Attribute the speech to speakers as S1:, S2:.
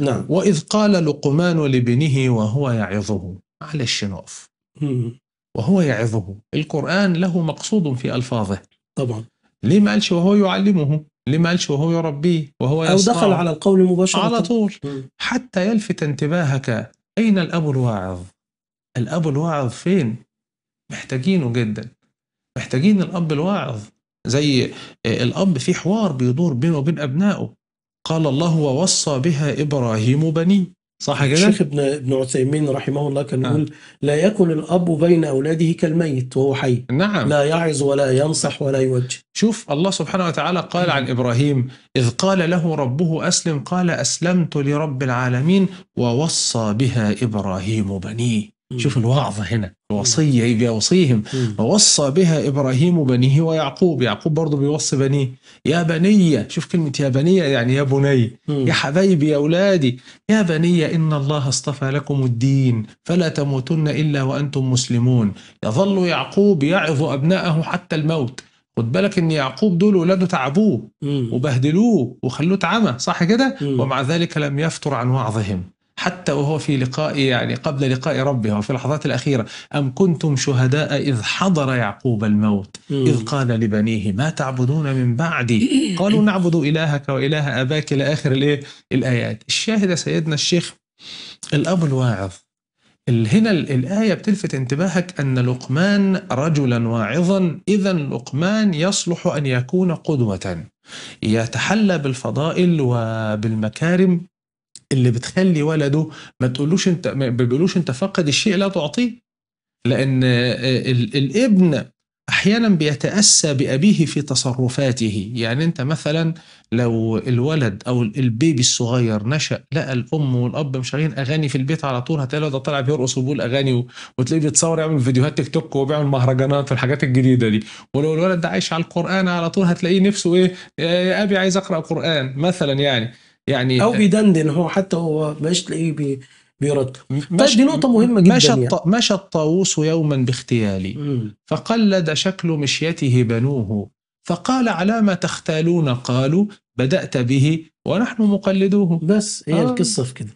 S1: نعم وإذ قال لقمان لابنه وهو يعظه معلش نقف وهو يعظه القرآن له مقصود في ألفاظه طبعا ليه ما قالش وهو يعلمه ليه ما قالش وهو يربيه وهو أو دخل على القول مباشرة على طول حتى يلفت انتباهك أين الأب الواعظ الأب الواعظ فين محتاجينه جدا محتاجين الأب الواعظ زي آه، الأب في حوار بيدور بينه وبين أبنائه قال الله ووصى بها إبراهيم بني صح كده؟ الشيخ ابن ابن عثيمين رحمه الله كان آه. يقول آه. لا يكن الاب بين اولاده كالميت وهو حي نعم لا يعظ ولا ينصح ولا يوجه شوف الله سبحانه وتعالى قال عن ابراهيم اذ قال له ربه اسلم قال اسلمت لرب العالمين ووصى بها ابراهيم بنيه شوف الوعظة هنا الوصية بيوصيهم يوصيهم ووصى بها إبراهيم بنيه ويعقوب يعقوب برضه بيوصي بنيه يا بني شوف كلمة يا بني يعني يا بني يا حبايبي يا أولادي يا بني إن الله اصطفى لكم الدين فلا تموتن إلا وأنتم مسلمون يظل يعقوب يعظ أبناءه حتى الموت خد بالك ان يعقوب دول ولاده تعبوه وبهدلوه وخلوه اتعمى صح كده ومع ذلك لم يفتر عن وعظهم حتى وهو في لقاء يعني قبل لقاء ربه وفي اللحظات الأخيرة أم كنتم شهداء إذ حضر يعقوب الموت إذ قال لبنيه ما تعبدون من بعدي قالوا نعبد إلهك وإله أباك إلى آخر الإيه الآيات الشاهد سيدنا الشيخ الأب الواعظ هنا الآية بتلفت انتباهك أن لقمان رجلا واعظا إذا لقمان يصلح أن يكون قدوة يتحلى بالفضائل وبالمكارم اللي بتخلي ولده ما تقولوش انت ما بيقولوش انت فقد الشيء لا تعطيه لان الابن احيانا بيتاسى بابيه في تصرفاته يعني انت مثلا لو الولد او البيبي الصغير نشا لقى الام والاب مشغلين اغاني في البيت على طول هتلاقي ده طالع بيرقص وبيقول اغاني وتلاقيه بيتصور يعمل فيديوهات تيك توك وبيعمل مهرجانات والحاجات الجديده دي ولو الولد ده عايش على القران على طول هتلاقيه نفسه ايه يا ابي عايز اقرا قران مثلا يعني يعني او بيدندن هو حتى هو مش تلاقيه بي بيرد طيب، مش دي نقطة مهمة جدا مشى يعني. مشى الطاووس يوما باختيالي فقلد شكل مشيته بنوه فقال على ما تختالون قالوا بدأت به ونحن مقلدوه بس هي آه. القصة في كده